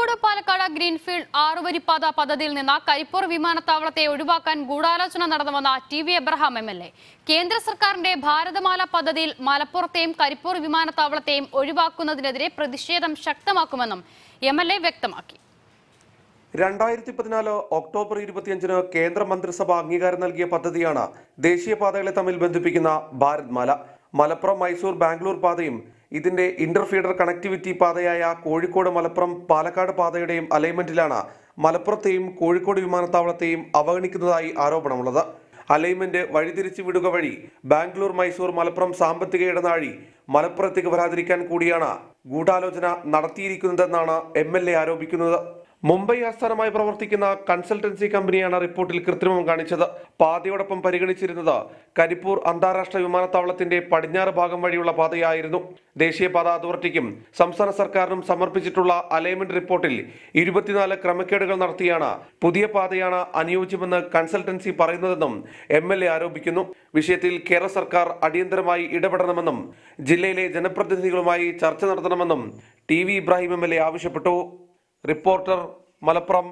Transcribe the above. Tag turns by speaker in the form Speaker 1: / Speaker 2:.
Speaker 1: Kozhikode Palakkad greenfield ആറുവരിപ്പാത പദ്ധതിയിൽ നിന്ന് കരിപ്പൂർ വിമാനത്താവളത്തെ ഒഴിവാക്കാൻ ഗൂഢാലോചന നടന്നുവെന്ന T V Abraham M L A കേന്ദ്ര സർക്കാരിന്റെ ഭാരതമാല പദ്ധതിയിൽ മലപ്പുറത്തെയും കരിപ്പൂർ വിമാനത്താവളത്തെയും ഒഴിവാക്കുന്നതിനെതിരെ പ്രതിഷേധം ശക്തമാക്കുമെന്നും എം എൽ എ വ്യക്തമാക്കി
Speaker 2: രണ്ടായിരത്തി പതിനാല് ഒക്ടോബർ ഇരുപത്തിയഞ്ചിന് കേന്ദ്ര മന്ത്രിസഭ അംഗീകാരം നൽകിയ പദ്ധതിയാണ് ദേശീയപാതകളെ തമ്മിൽ ബന്ധിപ്പിക്കുന്ന ഭാരത്മാല മലപ്പുറം മൈസൂർ ബാംഗ്ലൂർ പാതയും ഇതിന്റെ ഇന്റർഫീഡർ കണക്ടിവിറ്റി പാതയായ കോഴിക്കോട് മലപ്പുറം പാലക്കാട് പാതയുടെയും അലൈൻമെന്റിലാണ് മലപ്പുറത്തെയും കോഴിക്കോട് വിമാനത്താവളത്തെയും അവഗണിക്കുന്നതായി ആരോപണമുള്ളത് അലൈൻമെന്റ് വഴിതിരിച്ചു വിടുക വഴി ബാംഗ്ലൂർ മൈസൂർ മലപ്പുറം സാമ്പത്തിക ഇടനാഴി മലപ്പുറത്തേക്ക് വരാതിരിക്കാൻ കൂടിയാണ് ഗൂഢാലോചന നടത്തിയിരിക്കുന്നതെന്നാണ് എം ആരോപിക്കുന്നത് മുംബൈ ആസ്ഥാനമായി പ്രവർത്തിക്കുന്ന കൺസൾട്ടൻസി കമ്പനിയാണ് റിപ്പോർട്ടിൽ കൃത്രിമം കാണിച്ചത് പാതയോടൊപ്പം പരിഗണിച്ചിരുന്നത് കരിപ്പൂർ അന്താരാഷ്ട്ര വിമാനത്താവളത്തിന്റെ പടിഞ്ഞാറ് ഭാഗം വഴിയുള്ള പാതയായിരുന്നു ദേശീയപാത അതോറിറ്റിക്കും സംസ്ഥാന സർക്കാരിനും സമർപ്പിച്ചിട്ടുള്ള അലൈൻമെന്റ് റിപ്പോർട്ടിൽ ഇരുപത്തിനാല് ക്രമക്കേടുകൾ നടത്തിയാണ് പുതിയ പാതയാണ് അനുയോജ്യമെന്ന് കൺസൾട്ടൻസി പറയുന്നതെന്നും എം ആരോപിക്കുന്നു വിഷയത്തിൽ കേരള സർക്കാർ അടിയന്തരമായി ഇടപെടണമെന്നും ജില്ലയിലെ ജനപ്രതിനിധികളുമായി ചർച്ച നടത്തണമെന്നും ടി വി ഇബ്രാഹിം എം ആവശ്യപ്പെട്ടു റിപ്പോർട്ടർ മലപ്പുറം